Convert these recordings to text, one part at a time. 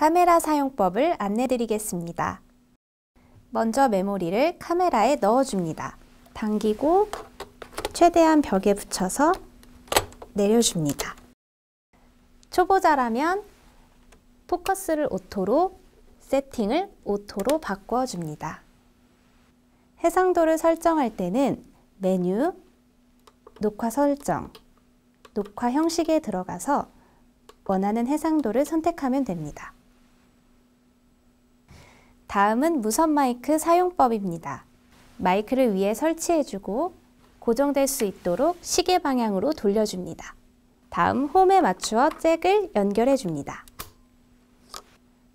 카메라 사용법을 안내드리겠습니다. 먼저 메모리를 카메라에 넣어줍니다. 당기고 최대한 벽에 붙여서 내려줍니다. 초보자라면 포커스를 오토로, 세팅을 오토로 바꿔줍니다. 해상도를 설정할 때는 메뉴, 녹화 설정, 녹화 형식에 들어가서 원하는 해상도를 선택하면 됩니다. 다음은 무선 마이크 사용법입니다. 마이크를 위에 설치해주고 고정될 수 있도록 시계 방향으로 돌려줍니다. 다음 홈에 맞추어 잭을 연결해줍니다.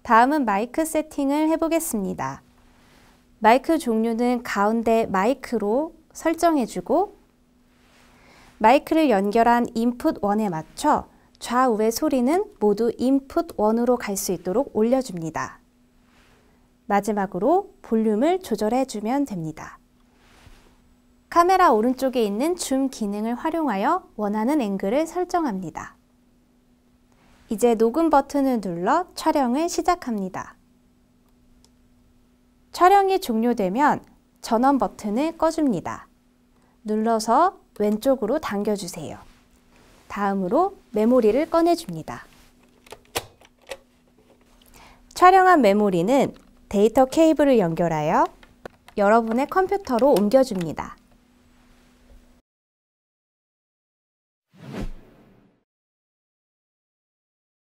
다음은 마이크 세팅을 해보겠습니다. 마이크 종류는 가운데 마이크로 설정해주고 마이크를 연결한 인풋 1에 맞춰 좌우의 소리는 모두 인풋 1으로 갈 수 있도록 올려줍니다. 마지막으로 볼륨을 조절해 주면 됩니다. 카메라 오른쪽에 있는 줌 기능을 활용하여 원하는 앵글을 설정합니다. 이제 녹음 버튼을 눌러 촬영을 시작합니다. 촬영이 종료되면 전원 버튼을 꺼줍니다. 눌러서 왼쪽으로 당겨주세요. 다음으로 메모리를 꺼내줍니다. 촬영한 메모리는 데이터 케이블을 연결하여 여러분의 컴퓨터로 옮겨줍니다.